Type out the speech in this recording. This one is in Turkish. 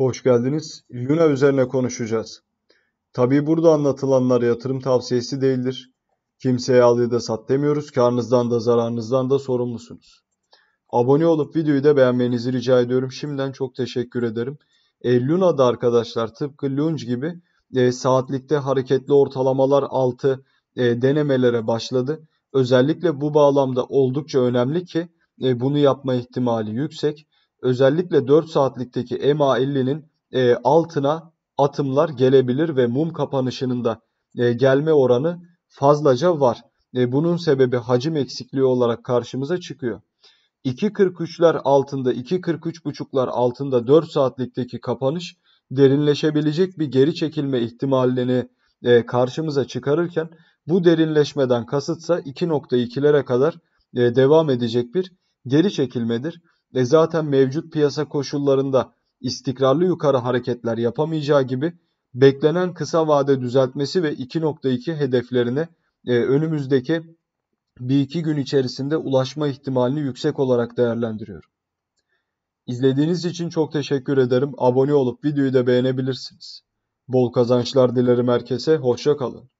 Hoş geldiniz. Luna üzerine konuşacağız. Tabi burada anlatılanlar yatırım tavsiyesi değildir. Kimseye al ya da sat demiyoruz. Karnınızdan da zararınızdan da sorumlusunuz. Abone olup videoyu da beğenmenizi rica ediyorum. Şimdiden çok teşekkür ederim. E, Luna'da arkadaşlar tıpkı Lunge gibi e, saatlikte hareketli ortalamalar altı e, denemelere başladı. Özellikle bu bağlamda oldukça önemli ki e, bunu yapma ihtimali yüksek özellikle 4 saatlikteki MA50'nin e, altına atımlar gelebilir ve mum kapanışının da e, gelme oranı fazlaca var. E, bunun sebebi hacim eksikliği olarak karşımıza çıkıyor. 2.43'ler altında 2.43.5'lar altında 4 saatlikteki kapanış derinleşebilecek bir geri çekilme ihtimalini e, karşımıza çıkarırken bu derinleşmeden kasıtsa 2.2'lere kadar e, devam edecek bir geri çekilmedir ve zaten mevcut piyasa koşullarında istikrarlı yukarı hareketler yapamayacağı gibi beklenen kısa vade düzeltmesi ve 2.2 hedeflerine e, önümüzdeki bir iki gün içerisinde ulaşma ihtimalini yüksek olarak değerlendiriyorum. İzlediğiniz için çok teşekkür ederim. Abone olup videoyu da beğenebilirsiniz. Bol kazançlar dilerim herkese. Hoşça kalın.